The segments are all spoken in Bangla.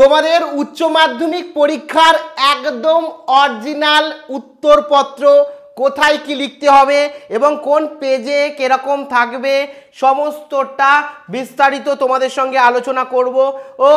তোমাদের উচ্চ মাধ্যমিক পরীক্ষার একদম অরিজিনাল উত্তরপত্র কোথায় কি লিখতে হবে এবং কোন পেজে কীরকম থাকবে সমস্তটা বিস্তারিত তোমাদের সঙ্গে আলোচনা করব ও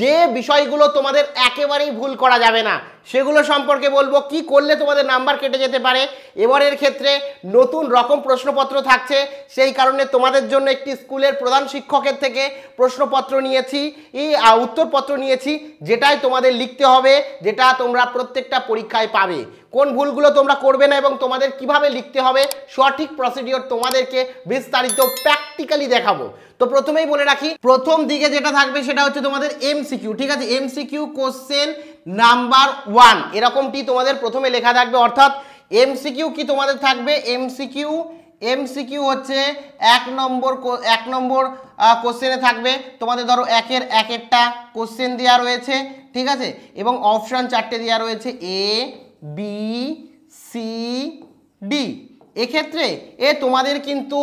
যে বিষয়গুলো তোমাদের একেবারেই ভুল করা যাবে না সেগুলো সম্পর্কে বলবো কি করলে তোমাদের নাম্বার কেটে যেতে পারে এবারের ক্ষেত্রে নতুন রকম প্রশ্নপত্র থাকছে সেই কারণে তোমাদের জন্য একটি স্কুলের প্রধান শিক্ষকের থেকে প্রশ্নপত্র নিয়েছি এই উত্তরপত্র নিয়েছি যেটাই তোমাদের লিখতে হবে যেটা তোমরা প্রত্যেকটা পরীক্ষায় পাবে কোন ভুলগুলো তোমরা করবে না এবং তোমাদের কিভাবে লিখতে হবে সঠিক প্রসিডিওর তোমাদেরকে বিস্তারিত প্র্যাকটিক্যালি দেখাবো তো প্রথমেই বলে রাখি প্রথম দিকে যেটা থাকবে সেটা হচ্ছে তোমাদের এমসিকিউ ঠিক আছে এমসিকিউ কোশ্চেন নাম্বার ওয়ান এরকমটি তোমাদের প্রথমে লেখা থাকবে অর্থাৎ এমসিকিউ কি তোমাদের থাকবে এমসিকিউ এমসিকিউ হচ্ছে এক নম্বর এক নম্বর কোশ্চেনে থাকবে তোমাদের ধরো একের এক একটা কোশ্চেন দেওয়া রয়েছে ঠিক আছে এবং অপশান চারটে দেওয়া রয়েছে এ বি সি ডি এক্ষেত্রে এ তোমাদের কিন্তু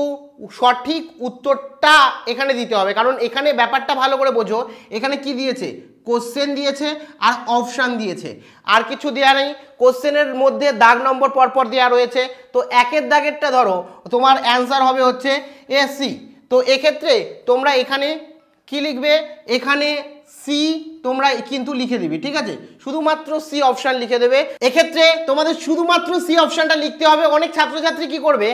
সঠিক উত্তরটা এখানে দিতে হবে কারণ এখানে ব্যাপারটা ভালো করে বোঝো এখানে কি দিয়েছে কোশ্চেন দিয়েছে আর অপশান দিয়েছে আর কিছু দেওয়া নেই কোশ্চেনের মধ্যে দাগ নম্বর পরপর দেওয়া রয়েছে তো একের দাগেরটা ধরো তোমার অ্যান্সার হবে হচ্ছে এসি তো এক্ষেত্রে তোমরা এখানে কি লিখবে এখানে সি তোমরা কিন্তু লিখে দিবে ঠিক আছে শুধুমাত্র সি অপশান লিখে দেবে এক্ষেত্রে তোমাদের শুধুমাত্র সি অপশানটা লিখতে হবে অনেক ছাত্রছাত্রী কি করবে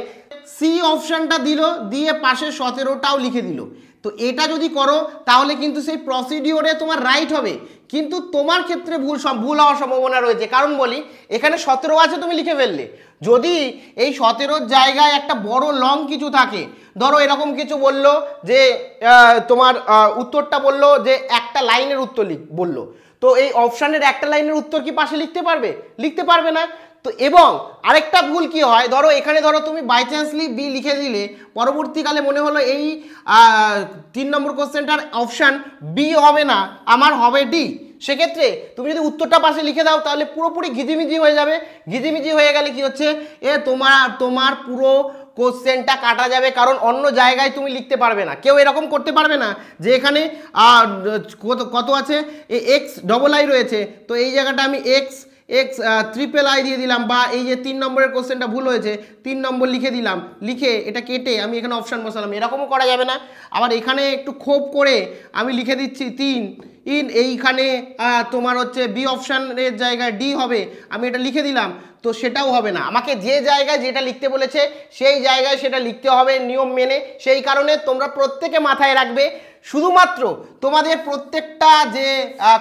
সি অপশানটা দিল দিয়ে পাশে সতেরোটাও লিখে দিল তো এটা যদি করো তাহলে কিন্তু সেই প্রসিডিওরে তোমার রাইট হবে কিন্তু তোমার ক্ষেত্রে ভুল ভুল হওয়ার সম্ভাবনা রয়েছে কারণ বলি এখানে সতেরো আছে তুমি লিখে ফেললে যদি এই সতেরোর জায়গায় একটা বড় লং কিছু থাকে ধরো এরকম কিছু বলল যে তোমার উত্তরটা বলল যে একটা লাইনের উত্তর লিখ বললো তো এই অপশানের একটা লাইনের উত্তর কি পাশে লিখতে পারবে লিখতে পারবে না তো এবং আরেকটা ভুল কি হয় ধরো এখানে ধরো তুমি বাই চান্সলি বি লিখে দিলে পরবর্তীকালে মনে হলো এই তিন নম্বর কোশ্চেনটার অপশান বি হবে না আমার হবে ডি সেক্ষেত্রে তুমি যদি উত্তরটা পাশে লিখে দাও তাহলে পুরোপুরি ঘিজিমিজি হয়ে যাবে ঘিজিমিজি হয়ে গেলে কি হচ্ছে এ তোমার তোমার পুরো কোশ্চেনটা কাটা যাবে কারণ অন্য জায়গায় তুমি লিখতে পারবে না কেউ এরকম করতে পারবে না যে এখানে কত আছে এক্স ডবল আই রয়েছে তো এই জায়গাটা আমি এক্স এক্স ট্রিপেল আই দিয়ে দিলাম বা এই যে তিন নম্বরের কোশ্চেনটা ভুল হয়েছে তিন নম্বর লিখে দিলাম লিখে এটা কেটে আমি এখানে অপশান বসালাম এরকমও করা যাবে না আবার এখানে একটু ক্ষোভ করে আমি লিখে দিচ্ছি তিন ইন এইখানে তোমার হচ্ছে বি অপশানের জায়গায় ডি হবে আমি এটা লিখে দিলাম তো সেটাও হবে না আমাকে যে জায়গায় যেটা লিখতে বলেছে সেই জায়গায় সেটা লিখতে হবে নিয়ম মেনে সেই কারণে তোমরা প্রত্যেকে মাথায় রাখবে শুধুমাত্র তোমাদের প্রত্যেকটা যে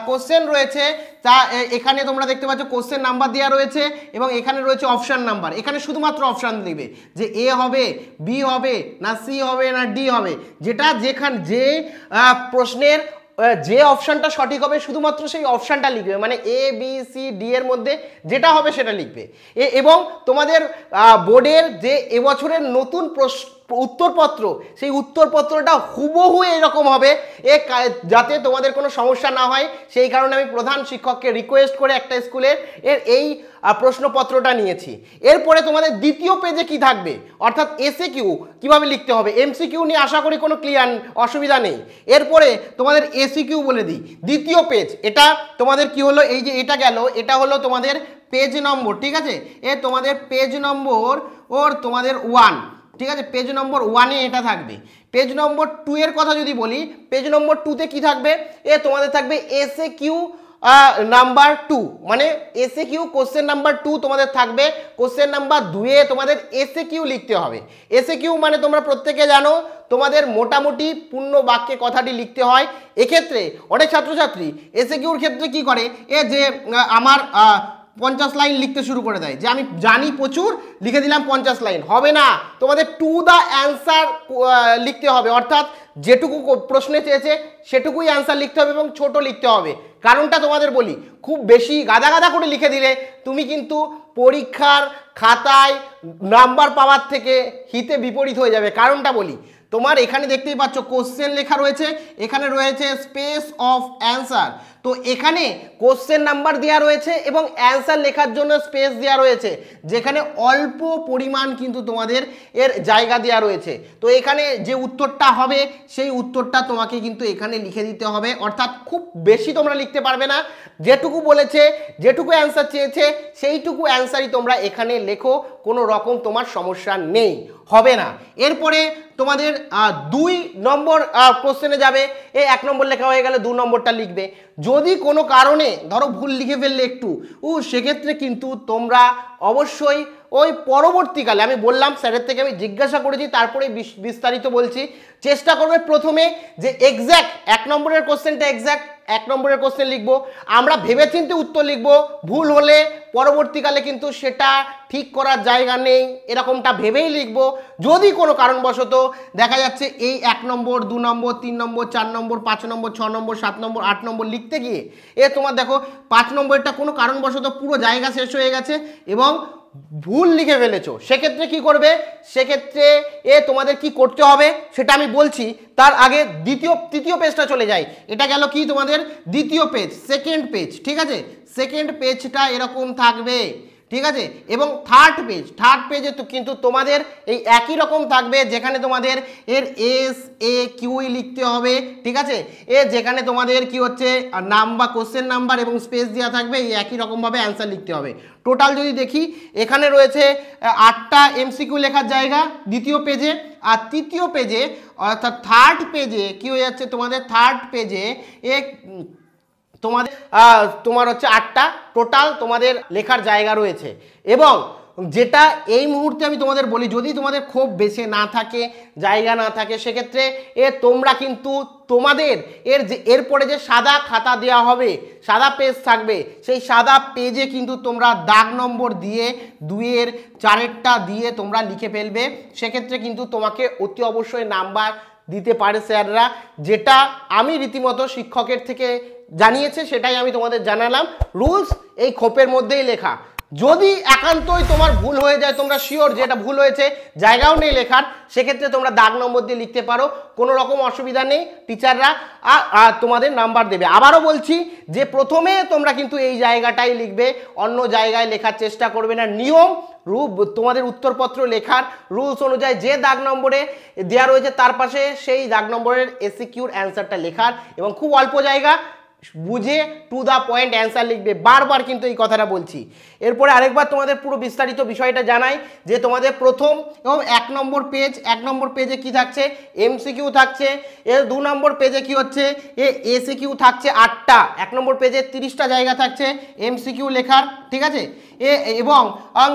কোশ্চেন রয়েছে তা এখানে তোমরা দেখতে পাচ্ছ কোশ্চেন নাম্বার দেওয়া রয়েছে এবং এখানে রয়েছে অপশান নাম্বার এখানে শুধুমাত্র অপশান দিবে যে এ হবে বি হবে না সি হবে না ডি হবে যেটা যেখান যে প্রশ্নের যে অপশানটা সঠিক হবে শুধুমাত্র সেই অপশানটা লিখবে মানে এ বি সি ডি এর মধ্যে যেটা হবে সেটা লিখবে এবং তোমাদের বোর্ডের যে এবছরের নতুন প্রশ্ন উত্তরপত্র সেই উত্তরপত্রটা হুবহু এরকম হবে এ যাতে তোমাদের কোনো সমস্যা না হয় সেই কারণে আমি প্রধান শিক্ষককে রিকোয়েস্ট করে একটা স্কুলের এর এই প্রশ্নপত্রটা নিয়েছি এরপরে তোমাদের দ্বিতীয় পেজে কি থাকবে অর্থাৎ এসে কিউ কীভাবে লিখতে হবে এমসিকিউ নিয়ে আশা করি কোনো ক্লিয়ার অসুবিধা নেই এরপরে তোমাদের এসি কিউ বলে দিই দ্বিতীয় পেজ এটা তোমাদের কি হলো এই যে এটা গেল এটা হলো তোমাদের পেজ নম্বর ঠিক আছে এ তোমাদের পেজ নম্বর ওর তোমাদের ওয়ান ঠিক আছে পেজ নম্বর ওয়ানে এটা থাকবে পেজ নম্বর টু এর কথা যদি বলি পেজ নম্বর টুতে কি থাকবে এ তোমাদের থাকবে এসএ কিউ নাম্বার টু মানে এসে কিউ কোশ্চেন নাম্বার টু তোমাদের থাকবে কোশ্চেন নাম্বার দুয়ে তোমাদের এসে কিউ লিখতে হবে এসে কিউ মানে তোমরা প্রত্যেকে জানো তোমাদের মোটামুটি পূর্ণ বাক্যে কথাটি লিখতে হয় এক্ষেত্রে অনেক ছাত্রছাত্রী এসে কিউর ক্ষেত্রে কি করে এ যে আমার পঞ্চাশ লাইন লিখতে শুরু করে দেয় যে আমি জানি প্রচুর লিখে দিলাম পঞ্চাশ লাইন হবে না তোমাদের টু দ্য অ্যান্সার লিখতে হবে অর্থাৎ যেটুকু প্রশ্নে চেয়েছে সেটুকুই অ্যান্সার লিখতে হবে এবং ছোট লিখতে হবে কারণটা তোমাদের বলি খুব বেশি গাদা গাদা করে লিখে দিলে তুমি কিন্তু পরীক্ষার খাতায় নাম্বার পাওয়ার থেকে হিতে বিপরীত হয়ে যাবে কারণটা বলি তোমার এখানে দেখতেই পাচ্ছ কোশ্চেন লেখা রয়েছে এখানে রয়েছে স্পেস অফ অ্যান্সার তো এখানে কোশ্চেন নাম্বার দেওয়া রয়েছে এবং অ্যান্সার লেখার জন্য স্পেস দেওয়া রয়েছে যেখানে অল্প পরিমাণ কিন্তু তোমাদের এর জায়গা দেওয়া রয়েছে তো এখানে যে উত্তরটা হবে সেই উত্তরটা তোমাকে কিন্তু এখানে লিখে দিতে হবে অর্থাৎ খুব বেশি তোমরা লিখতে পারবে না যেটুকু বলেছে যেটুকু অ্যান্সার চেয়েছে সেইটুকু অ্যান্সারই তোমরা এখানে লেখো কোনো রকম তোমার সমস্যা নেই হবে না এরপরে তোমাদের দুই নম্বর কোশ্চেনে যাবে এ এক নম্বর লেখা হয়ে গেলে দু নম্বরটা লিখবে যদি কোনো কারণে ধরো ভুল লিখে ফেললে একটু ও সেক্ষেত্রে কিন্তু তোমরা অবশ্যই ওই পরবর্তীকালে আমি বললাম স্যারের থেকে আমি জিজ্ঞাসা করেছি তারপরে বিস্তারিত বলছি চেষ্টা করবে প্রথমে যে এক্স্যাক্ট এক নম্বরের কোশ্চেনটা এক্স্যাক্ট এক নম্বরের কোশ্চেন লিখবো আমরা ভেবেচিন্তে উত্তর লিখবো ভুল হলে পরবর্তীকালে কিন্তু সেটা ঠিক করার জায়গা নেই এরকমটা ভেবেই লিখবো যদি কোনো কারণবশত দেখা যাচ্ছে এই এক নম্বর দু নম্বর তিন নম্বর চার নম্বর পাঁচ নম্বর ছ নম্বর সাত নম্বর আট নম্বর লিখতে গিয়ে এ তোমার দেখো পাঁচ নম্বরটা কোনো কারণবশত পুরো জায়গা শেষ হয়ে গেছে এবং ভুল লিখে ফেলেছো সেক্ষেত্রে কি করবে সেক্ষেত্রে এ তোমাদের কি করতে হবে সেটা আমি বলছি তার আগে দ্বিতীয় তৃতীয় পেজটা চলে যায় এটা গেল কি তোমাদের দ্বিতীয় পেজ সেকেন্ড পেজ ঠিক আছে সেকেন্ড পেজটা এরকম থাকবে ঠিক আছে এবং থার্ড পেজ থার্ড পেজে তো কিন্তু তোমাদের এই একই রকম থাকবে যেখানে তোমাদের এর এস এ কিউই লিখতে হবে ঠিক আছে এ যেখানে তোমাদের কি হচ্ছে নাম্বার কোশ্চেন নাম্বার এবং স্পেস দেওয়া থাকবে এই একই রকমভাবে অ্যান্সার লিখতে হবে টোটাল যদি দেখি এখানে রয়েছে আটটা এমসিকিউ লেখার জায়গা দ্বিতীয় পেজে আর তৃতীয় পেজে অর্থাৎ থার্ড পেজে কি হয়ে যাচ্ছে তোমাদের থার্ড পেজে এ তোমাদের তোমার হচ্ছে আটটা টোটাল তোমাদের লেখার জায়গা রয়েছে এবং যেটা এই মুহূর্তে আমি তোমাদের বলি যদি তোমাদের খুব বেছে না থাকে জায়গা না থাকে সেক্ষেত্রে এ তোমরা কিন্তু তোমাদের এর যে এরপরে যে সাদা খাতা দেওয়া হবে সাদা পেজ থাকবে সেই সাদা পেজে কিন্তু তোমরা দাগ নম্বর দিয়ে দুইয়ের চারেরটা দিয়ে তোমরা লিখে ফেলবে সেক্ষেত্রে কিন্তু তোমাকে অতি অবশ্যই নাম্বার দিতে পারে স্যাররা যেটা আমি রীতিমতো শিক্ষকের থেকে জানিয়েছে সেটাই আমি তোমাদের জানালাম রুলস এই খোপের মধ্যেই লেখা যদি একান্তই তোমার ভুল হয়ে যায় তোমরা শিওর যে এটা ভুল হয়েছে জায়গাও নেই লেখার সেক্ষেত্রে তোমরা দাগ নম্বর দিয়ে লিখতে পারো কোনো রকম অসুবিধা নেই টিচাররা আর তোমাদের নাম্বার দেবে আবারও বলছি যে প্রথমে তোমরা কিন্তু এই জায়গাটাই লিখবে অন্য জায়গায় লেখার চেষ্টা করবে না নিয়ম রু তোমাদের উত্তরপত্র লেখার রুলস অনুযায়ী যে দাগ নম্বরে দেওয়া রয়েছে তার পাশে সেই দাগ নম্বরের এসিকিউর অ্যান্সারটা লেখার এবং খুব অল্প জায়গা বুঝে টু দ্য পয়েন্ট অ্যান্সার লিখবে বারবার কিন্তু এই কথাটা বলছি এরপরে আরেকবার তোমাদের পুরো বিস্তারিত বিষয়টা জানাই যে তোমাদের প্রথম এবং এক নম্বর পেজ এক নম্বর পেজে কি থাকছে এমসিকিউ থাকছে এর দু নম্বর পেজে কি হচ্ছে এ এসিকিউ থাকছে আটটা এক নম্বর পেজে তিরিশটা জায়গা থাকছে এমসিকিউ লেখার ঠিক আছে এ এবং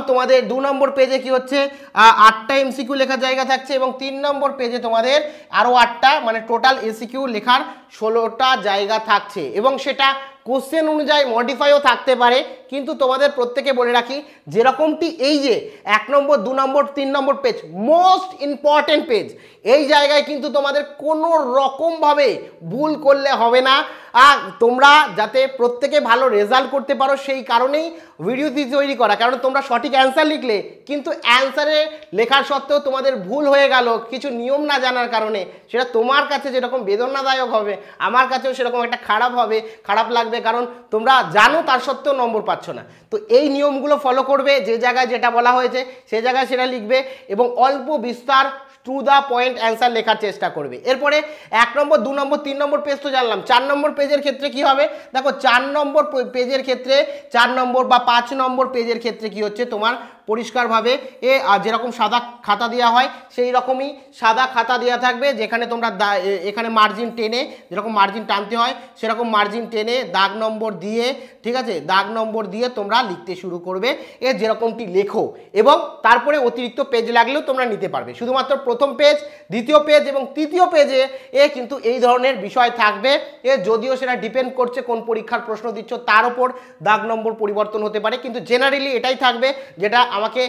তোমাদের দু নম্বর পেজে কি হচ্ছে আটটা এমসিকিউ লেখার জায়গা থাকছে এবং তিন নম্বর পেজে তোমাদের আরও আটটা মানে টোটাল এসিকিউ লেখার ষোলোটা জায়গা থাকছে এবং সেটা কোশ্চেন অনুযায়ী মডিফাইও থাকতে পারে কিন্তু তোমাদের প্রত্যেকে বলে রাখি যেরকমটি এই যে এক নম্বর দু নম্বর তিন নম্বর পেজ মোস্ট ইম্পর্টেন্ট পেজ এই জায়গায় কিন্তু তোমাদের কোনো রকমভাবে ভুল করলে হবে না আর তোমরা যাতে প্রত্যেকে ভালো রেজাল্ট করতে পারো সেই কারণেই ভিডিওটি তৈরি করা কারণ তোমরা সঠিক অ্যান্সার লিখলে কিন্তু অ্যান্সারে লেখার সত্ত্বেও তোমাদের ভুল হয়ে গেল কিছু নিয়ম না জানার কারণে সেটা তোমার কাছে যেরকম বেদনাদায়ক হবে আমার কাছেও সেরকম একটা খারাপ হবে খারাপ লাগবে আসবে কারণ তোমরা জানো তার সত্ত্বেও নম্বর পাচ্ছ না তো এই নিয়মগুলো ফলো করবে যে জায়গায় যেটা বলা হয়েছে সে জায়গায় সেটা লিখবে এবং অল্প বিস্তার টু দ্য পয়েন্ট অ্যান্সার লেখার চেষ্টা করবে এরপরে এক নম্বর দু নম্বর তিন নম্বর পেজ তো জানলাম চার নম্বর পেজের ক্ষেত্রে কি হবে দেখো চার নম্বর পেজের ক্ষেত্রে চার নম্বর বা পাঁচ নম্বর পেজের ক্ষেত্রে কি হচ্ছে তোমার পরিষ্কারভাবে এ আর যেরকম সাদা খাতা দেওয়া হয় সেই রকমই সাদা খাতা দেওয়া থাকবে যেখানে তোমরা এখানে মার্জিন টেনে যেরকম মার্জিন টানতে হয় সেরকম মার্জিন টেনে দাগ নম্বর দিয়ে ঠিক আছে দাগ নম্বর দিয়ে তোমরা লিখতে শুরু করবে এ যেরকমটি লেখো এবং তারপরে অতিরিক্ত পেজ লাগলেও তোমরা নিতে পারবে শুধুমাত্র প্রথম পেজ দ্বিতীয় পেজ এবং তৃতীয় পেজে এ কিন্তু এই ধরনের বিষয় থাকবে এ যদিও সেটা ডিপেন্ড করছে কোন পরীক্ষার প্রশ্ন দিচ্ছ তার ওপর দাগ নম্বর পরিবর্তন হতে পারে কিন্তু জেনারেলি এটাই থাকবে যেটা আমাকে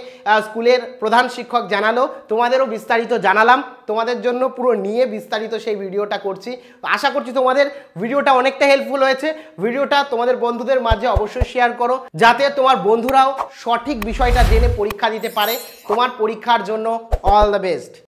স্কুলের প্রধান শিক্ষক জানালো তোমাদেরও বিস্তারিত জানালাম তোমাদের জন্য পুরো নিয়ে বিস্তারিত সেই ভিডিওটা করছি আশা করছি তোমাদের ভিডিওটা অনেকটা হেল্পফুল হয়েছে ভিডিওটা তোমাদের বন্ধুদের মাঝে অবশ্যই শেয়ার করো যাতে তোমার বন্ধুরাও সঠিক বিষয়টা জেনে পরীক্ষা দিতে পারে তোমার পরীক্ষার জন্য অল দ্য বেস্ট